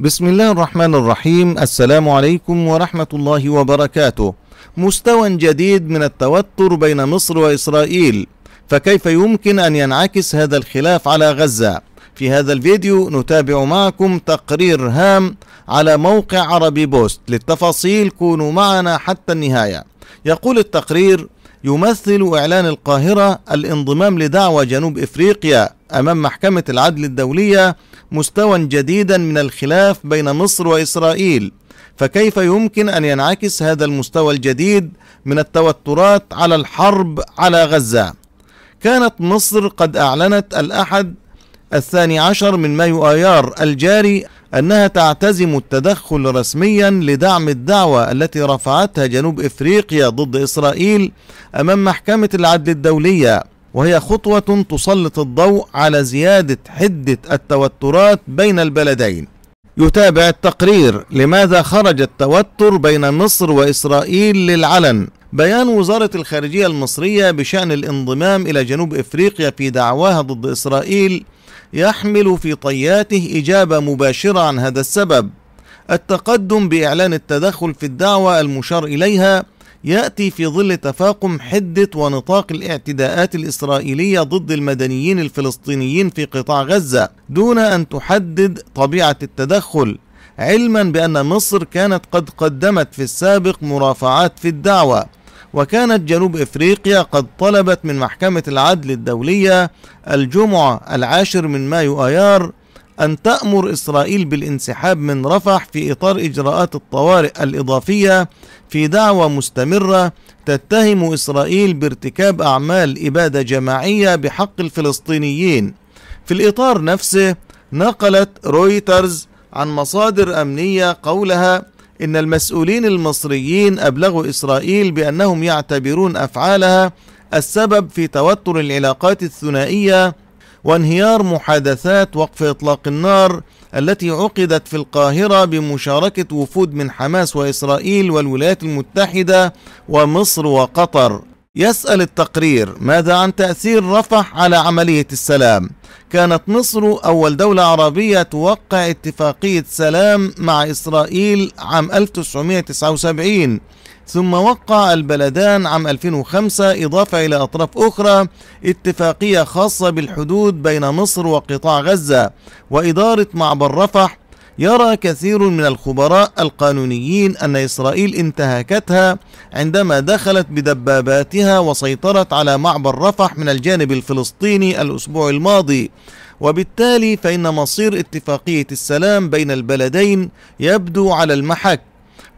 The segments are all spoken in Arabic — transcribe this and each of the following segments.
بسم الله الرحمن الرحيم السلام عليكم ورحمة الله وبركاته مستوى جديد من التوتر بين مصر وإسرائيل فكيف يمكن أن ينعكس هذا الخلاف على غزة في هذا الفيديو نتابع معكم تقرير هام على موقع عربي بوست للتفاصيل كونوا معنا حتى النهاية يقول التقرير يمثل إعلان القاهرة الانضمام لدعوة جنوب إفريقيا أمام محكمة العدل الدولية مستوى جديدا من الخلاف بين مصر وإسرائيل فكيف يمكن أن ينعكس هذا المستوى الجديد من التوترات على الحرب على غزة كانت مصر قد أعلنت الأحد الثاني عشر من مايو آيار الجاري أنها تعتزم التدخل رسميا لدعم الدعوة التي رفعتها جنوب إفريقيا ضد إسرائيل أمام محكمة العدل الدولية وهي خطوة تسلط الضوء على زيادة حدة التوترات بين البلدين يتابع التقرير لماذا خرج التوتر بين مصر وإسرائيل للعلن بيان وزارة الخارجية المصرية بشأن الانضمام إلى جنوب إفريقيا في دعواها ضد إسرائيل يحمل في طياته إجابة مباشرة عن هذا السبب التقدم بإعلان التدخل في الدعوة المشار إليها يأتي في ظل تفاقم حدة ونطاق الاعتداءات الإسرائيلية ضد المدنيين الفلسطينيين في قطاع غزة دون أن تحدد طبيعة التدخل علما بأن مصر كانت قد قدمت في السابق مرافعات في الدعوة وكانت جنوب افريقيا قد طلبت من محكمة العدل الدولية الجمعة العاشر من مايو ايار أن تأمر إسرائيل بالانسحاب من رفح في إطار إجراءات الطوارئ الإضافية في دعوى مستمرة تتهم إسرائيل بارتكاب أعمال إبادة جماعية بحق الفلسطينيين. في الإطار نفسه نقلت رويترز عن مصادر أمنية قولها إن المسؤولين المصريين أبلغوا إسرائيل بأنهم يعتبرون أفعالها السبب في توتر العلاقات الثنائية وانهيار محادثات وقف إطلاق النار التي عقدت في القاهرة بمشاركة وفود من حماس وإسرائيل والولايات المتحدة ومصر وقطر يسأل التقرير ماذا عن تأثير رفح على عملية السلام كانت مصر أول دولة عربية توقع اتفاقية سلام مع إسرائيل عام 1979 ثم وقع البلدان عام 2005 إضافة إلى أطراف أخرى اتفاقية خاصة بالحدود بين مصر وقطاع غزة وإدارة معبر رفح يرى كثير من الخبراء القانونيين أن إسرائيل انتهكتها عندما دخلت بدباباتها وسيطرت على معبر رفح من الجانب الفلسطيني الأسبوع الماضي وبالتالي فإن مصير اتفاقية السلام بين البلدين يبدو على المحك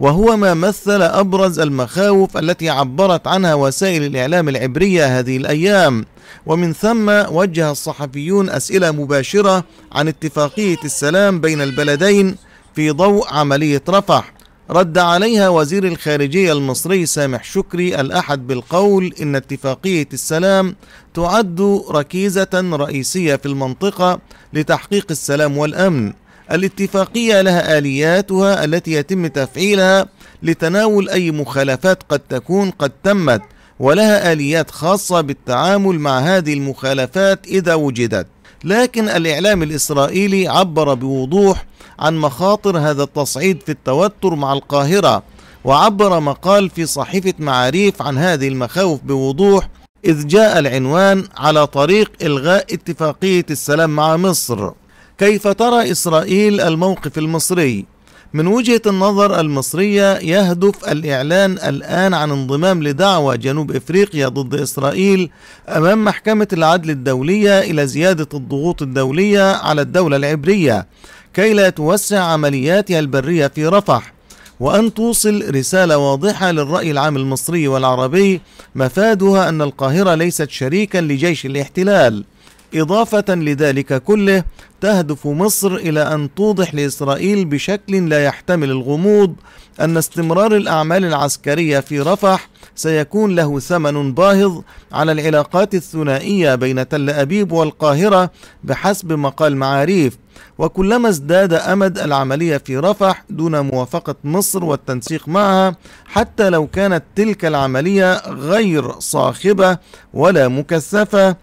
وهو ما مثل أبرز المخاوف التي عبرت عنها وسائل الإعلام العبرية هذه الأيام ومن ثم وجه الصحفيون أسئلة مباشرة عن اتفاقية السلام بين البلدين في ضوء عملية رفح رد عليها وزير الخارجية المصري سامح شكري الأحد بالقول إن اتفاقية السلام تعد ركيزة رئيسية في المنطقة لتحقيق السلام والأمن الاتفاقية لها آلياتها التي يتم تفعيلها لتناول أي مخالفات قد تكون قد تمت ولها آليات خاصة بالتعامل مع هذه المخالفات إذا وجدت لكن الإعلام الإسرائيلي عبر بوضوح عن مخاطر هذا التصعيد في التوتر مع القاهرة وعبر مقال في صحيفة معاريف عن هذه المخاوف بوضوح إذ جاء العنوان على طريق إلغاء اتفاقية السلام مع مصر كيف ترى إسرائيل الموقف المصري؟ من وجهة النظر المصرية يهدف الإعلان الآن عن انضمام لدعوة جنوب إفريقيا ضد إسرائيل أمام محكمة العدل الدولية إلى زيادة الضغوط الدولية على الدولة العبرية كي لا توسع عملياتها البرية في رفح وأن توصل رسالة واضحة للرأي العام المصري والعربي مفادها أن القاهرة ليست شريكا لجيش الاحتلال إضافة لذلك كله تهدف مصر إلى أن توضح لإسرائيل بشكل لا يحتمل الغموض أن استمرار الأعمال العسكرية في رفح سيكون له ثمن باهظ على العلاقات الثنائية بين تل أبيب والقاهرة بحسب مقال معاريف وكلما ازداد أمد العملية في رفح دون موافقة مصر والتنسيق معها حتى لو كانت تلك العملية غير صاخبة ولا مكثفة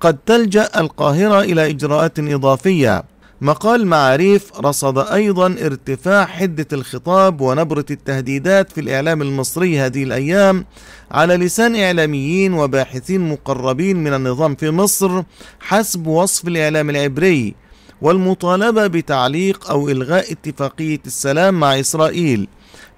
قد تلجأ القاهرة إلى إجراءات إضافية مقال معاريف رصد أيضا ارتفاع حدة الخطاب ونبرة التهديدات في الإعلام المصري هذه الأيام على لسان إعلاميين وباحثين مقربين من النظام في مصر حسب وصف الإعلام العبري والمطالبة بتعليق أو إلغاء اتفاقية السلام مع إسرائيل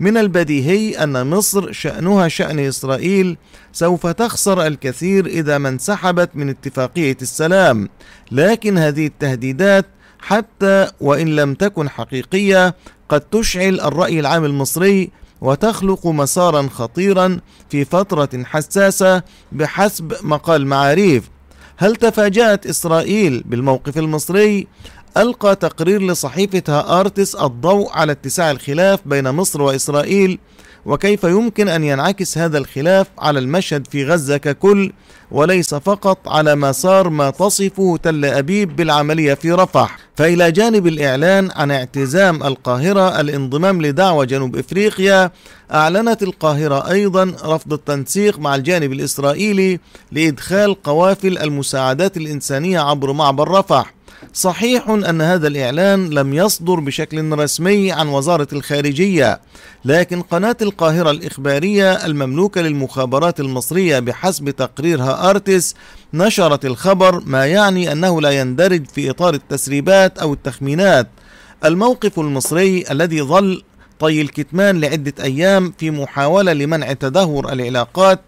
من البديهي أن مصر شأنها شأن إسرائيل سوف تخسر الكثير إذا ما انسحبت من اتفاقية السلام لكن هذه التهديدات حتى وإن لم تكن حقيقية قد تشعل الرأي العام المصري وتخلق مسارا خطيرا في فترة حساسة بحسب مقال معاريف هل تفاجأت إسرائيل بالموقف المصري؟ ألقى تقرير لصحيفة هآرتس الضوء على اتساع الخلاف بين مصر وإسرائيل وكيف يمكن أن ينعكس هذا الخلاف على المشهد في غزة ككل وليس فقط على مسار ما تصفه تل أبيب بالعملية في رفح فإلى جانب الإعلان عن اعتزام القاهرة الانضمام لدعوة جنوب إفريقيا أعلنت القاهرة أيضا رفض التنسيق مع الجانب الإسرائيلي لإدخال قوافل المساعدات الإنسانية عبر معبر رفح صحيح أن هذا الإعلان لم يصدر بشكل رسمي عن وزارة الخارجية لكن قناة القاهرة الإخبارية المملوكة للمخابرات المصرية بحسب تقريرها أرتس نشرت الخبر ما يعني أنه لا يندرج في إطار التسريبات أو التخمينات الموقف المصري الذي ظل طي الكتمان لعدة أيام في محاولة لمنع تدهور العلاقات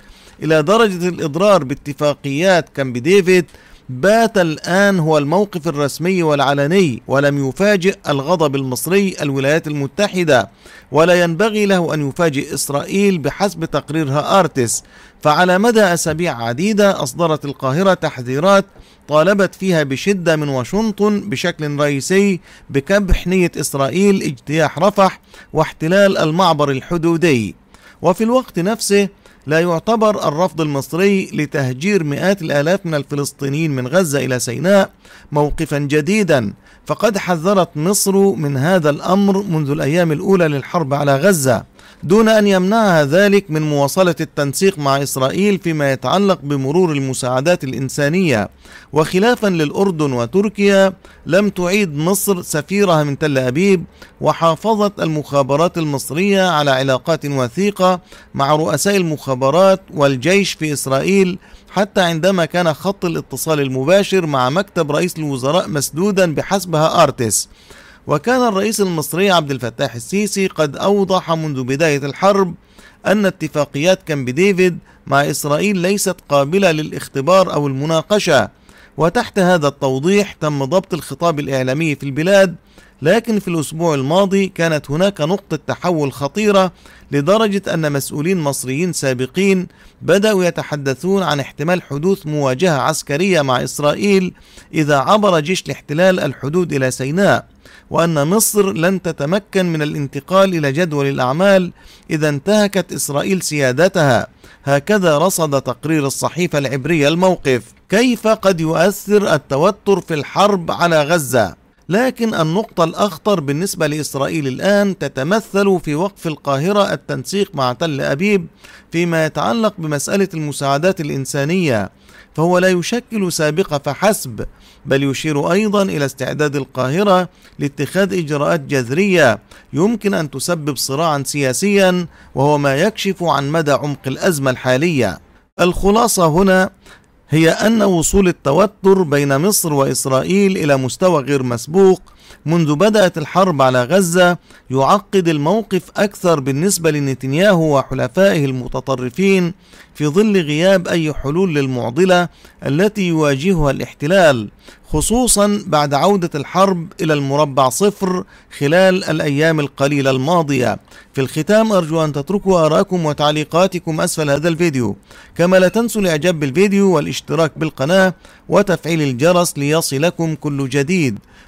إلى درجة الإضرار باتفاقيات كامب ديفيد بات الآن هو الموقف الرسمي والعلني ولم يفاجئ الغضب المصري الولايات المتحدة ولا ينبغي له أن يفاجئ إسرائيل بحسب تقريرها أرتس فعلى مدى أسابيع عديدة أصدرت القاهرة تحذيرات طالبت فيها بشدة من واشنطن بشكل رئيسي بكبح نية إسرائيل اجتياح رفح واحتلال المعبر الحدودي وفي الوقت نفسه لا يعتبر الرفض المصري لتهجير مئات الآلاف من الفلسطينيين من غزة إلى سيناء موقفا جديدا فقد حذرت مصر من هذا الأمر منذ الأيام الأولى للحرب على غزة دون أن يمنعها ذلك من مواصلة التنسيق مع إسرائيل فيما يتعلق بمرور المساعدات الإنسانية وخلافا للأردن وتركيا لم تعيد مصر سفيرها من تل أبيب وحافظت المخابرات المصرية على علاقات وثيقة مع رؤساء المخابرات والجيش في إسرائيل حتى عندما كان خط الاتصال المباشر مع مكتب رئيس الوزراء مسدودا بحسبها أرتس وكان الرئيس المصري عبد الفتاح السيسي قد أوضح منذ بداية الحرب أن اتفاقيات كامب ديفيد مع إسرائيل ليست قابلة للاختبار أو المناقشة وتحت هذا التوضيح تم ضبط الخطاب الإعلامي في البلاد لكن في الأسبوع الماضي كانت هناك نقطة تحول خطيرة لدرجة أن مسؤولين مصريين سابقين بدأوا يتحدثون عن احتمال حدوث مواجهة عسكرية مع إسرائيل إذا عبر جيش الاحتلال الحدود إلى سيناء وأن مصر لن تتمكن من الانتقال إلى جدول الأعمال إذا انتهكت إسرائيل سيادتها هكذا رصد تقرير الصحيفة العبرية الموقف كيف قد يؤثر التوتر في الحرب على غزة لكن النقطة الأخطر بالنسبة لإسرائيل الآن تتمثل في وقف القاهرة التنسيق مع تل أبيب فيما يتعلق بمسألة المساعدات الإنسانية فهو لا يشكل سابقة فحسب بل يشير أيضا إلى استعداد القاهرة لاتخاذ إجراءات جذرية يمكن أن تسبب صراعا سياسيا وهو ما يكشف عن مدى عمق الأزمة الحالية الخلاصة هنا هي أن وصول التوتر بين مصر وإسرائيل إلى مستوى غير مسبوق منذ بدأت الحرب على غزة يعقد الموقف أكثر بالنسبة لنتنياهو وحلفائه المتطرفين في ظل غياب أي حلول للمعضلة التي يواجهها الاحتلال خصوصا بعد عودة الحرب إلى المربع صفر خلال الأيام القليلة الماضية في الختام أرجو أن تتركوا آراءكم وتعليقاتكم أسفل هذا الفيديو كما لا تنسوا الإعجاب بالفيديو والاشتراك بالقناة وتفعيل الجرس ليصلكم كل جديد